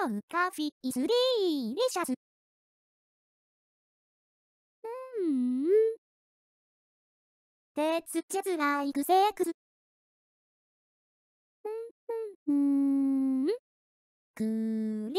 ローカフィースリーリシャス。うん。テチェズライクセックス。うん、うん、うん。